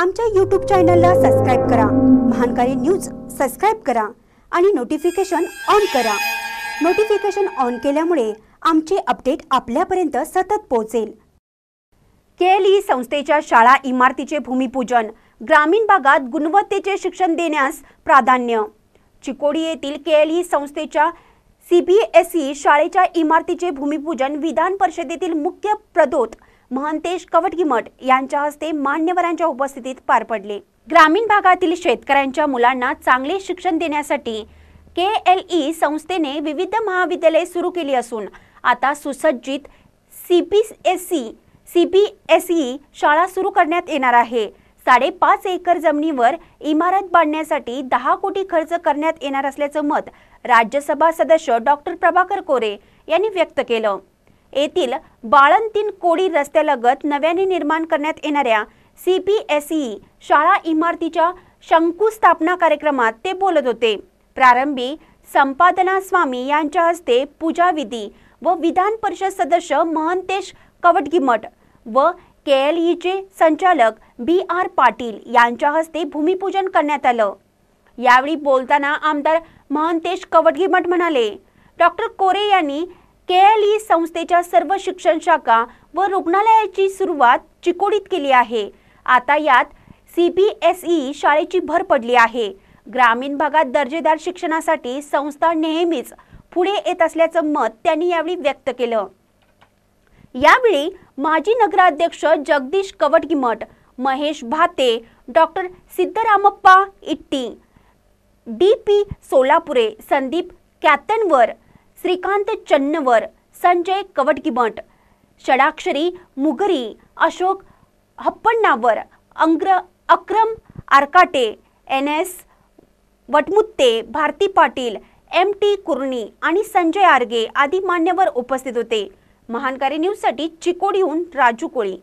आमच्या यूट्यूब चॅनलला सबस्क्राईब करा महानकारी न्यूज सबस्क्राईब करा आणि नोटिफिकेशन ऑन करा नोटिफिकेशन ऑन केल्यामुळे आमचे अपडेट आपल्यापर्यंत सतत पोहोचेल केएल ई संस्थेच्या शाळा इमारतीचे भूमिपूजन ग्रामीण भागात गुणवत्तेचे शिक्षण देण्यास प्राधान्य चिकोडी येथील केएल ई संस्थेच्या सीबीएसई शाळेच्या इमारतीचे भूमिपूजन विधान परिषदेतील मुख्य प्रदोत महंतेश कवटगिमठ यांच्या हस्ते मान्यवरांच्या उपस्थितीत पार पडले ग्रामीण भागातील शेतकऱ्यांच्या मुलांना चांगले शिक्षण देण्यासाठी के एल ई संस्थेने विविध महाविद्यालये सुरू केली असून आता सुसज्जित C P S C C P S E शाळा सुरू करण्यात येणार आहे साडेपाच एकर जमिनीवर इमारत बांधण्यासाठी दहा कोटी खर्च करण्यात येणार असल्याचं मत राज्यसभा सदस्य डॉक्टर प्रभाकर कोरे यांनी व्यक्त केलं येथील बाळंतीन कोडी रस्त्यालगत नव्याने निर्माण करण्यात येणाऱ्या सी पी एस ई शाळा इमारतीच्या शंकुस्थापना कार्यक्रमात ते बोलत होते प्रारंभी संपादना स्वामी यांच्या हस्ते पूजाविधी व विधान परिषद सदस्य महंतेश कवटगिमठ व के एल ईचे संचालक बी आर पाटील यांच्या हस्ते भूमिपूजन करण्यात आलं यावेळी बोलताना आमदार महंतेश कवटगिमठ म्हणाले डॉक्टर कोरे यांनी केली संस्थेच्या सर्व शिक्षण शाखा व रुग्णालयाची सुरुवात चिकोडीत केली आहे आता यात सी शाळेची भर पडली आहे ग्रामीण भागात दर्जेदार शिक्षणासाठी संस्था नेहमीच पुढे येत असल्याचं मत त्यांनी यावेळी व्यक्त केलं यावेळी माजी नगराध्यक्ष Jagdish Kavatgimath Mahesh Bhate doctor Siddharamappa Itti D P Solapure Sandeep Katanavar Shrikant Channavar Sanjay Kavatgibant Shadakshari Mugari Ashok Happannavar अंग्र Akram Arkate N S Vatmutte Bharati Patil M T Kurni आणि संजय आर्गे आदी मान्यवर उपस्थित होते महानकारी न्यूजसाठी चिकोडीहून राजू कोळी